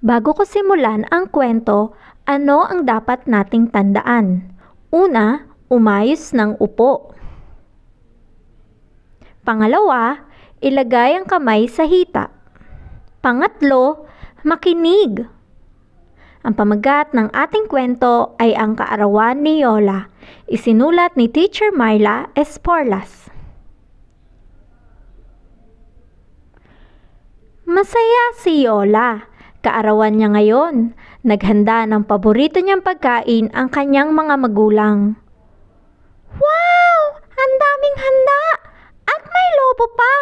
Bago ko simulan ang kwento, ano ang dapat nating tandaan? Una, umayos ng upo. Pangalawa, ilagay ang kamay sa hita. Pangatlo, makinig. Ang pamagat ng ating kwento ay ang kaarawan ni Yola, isinulat ni Teacher Myla Esporlas. Masaya si Yola Kaarawan niya ngayon, naghanda ng paborito niyang pagkain ang kanyang mga magulang. Wow! Ang daming handa! At may lobo pa!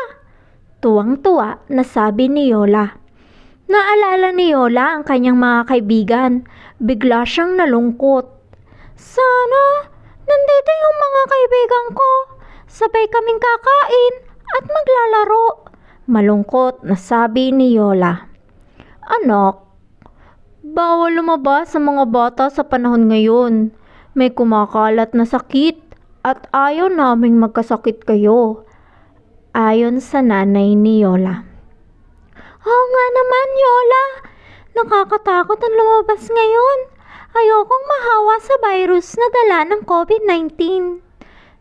Tuwang-tuwa na sabi ni Yola. Naalala ni Yola ang kanyang mga kaibigan. Bigla siyang nalungkot. Sana nandito yung mga kaibigan ko. Sabay kaming kakain at maglalaro. Malungkot na sabi ni Yola. Anak, bawal lumabas sa mga bata sa panahon ngayon. May kumakalat na sakit at ayaw naming magkasakit kayo. Ayon sa nanay ni Yola. Oo nga naman, Yola. Nakakatakot ang lumabas ngayon. Ayokong mahawa sa virus na dala ng COVID-19.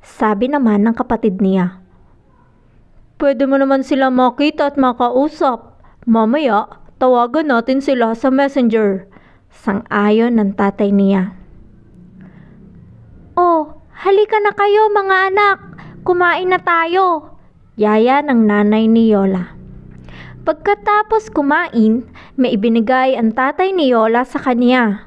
Sabi naman ng kapatid niya. Pwede mo naman sila makita at makausap. Mamaya, Tawagan natin sila sa messenger. Sang-ayon ng tatay niya. Oh, halika na kayo mga anak. Kumain na tayo. Yaya ng nanay ni Yola. Pagkatapos kumain, may ibinigay ang tatay ni Yola sa kanya.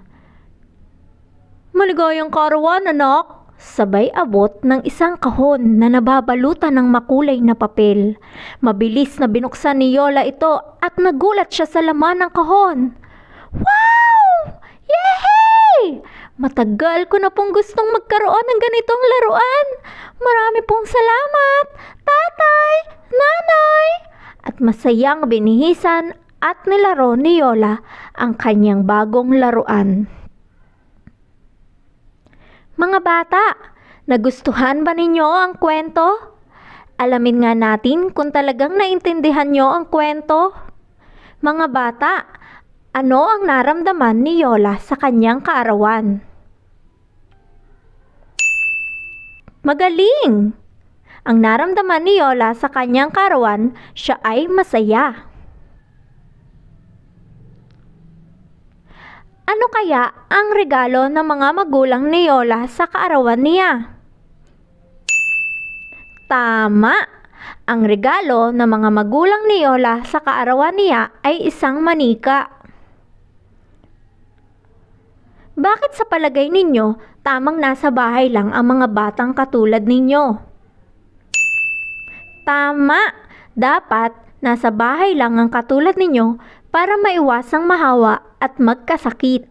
Maligayang karawan, anak! Sabay abot ng isang kahon na nababalutan ng makulay na papel. Mabilis na binuksan ni Yola ito at nagulat siya sa laman ng kahon. Wow! Yehey! Matagal ko na pong gustong magkaroon ng ganitong laruan. Marami pong salamat, tatay, nanay! At masayang binihisan at nilaro ni Yola ang kanyang bagong laruan. Mga bata, nagustuhan ba ninyo ang kwento? Alamin nga natin kung talagang naintindihan nyo ang kwento. Mga bata, ano ang naramdaman ni Yola sa kanyang kaarawan? Magaling! Ang naramdaman ni Yola sa kanyang karawan, siya ay masaya. Ano kaya ang regalo ng mga magulang ni Yola sa kaarawan niya? Tama! Ang regalo ng mga magulang ni Yola sa kaarawan niya ay isang manika. Bakit sa palagay ninyo, tamang nasa bahay lang ang mga batang katulad ninyo? Tama! Dapat nasa bahay lang ang katulad ninyo para maiwasang mahawa at magkasakit.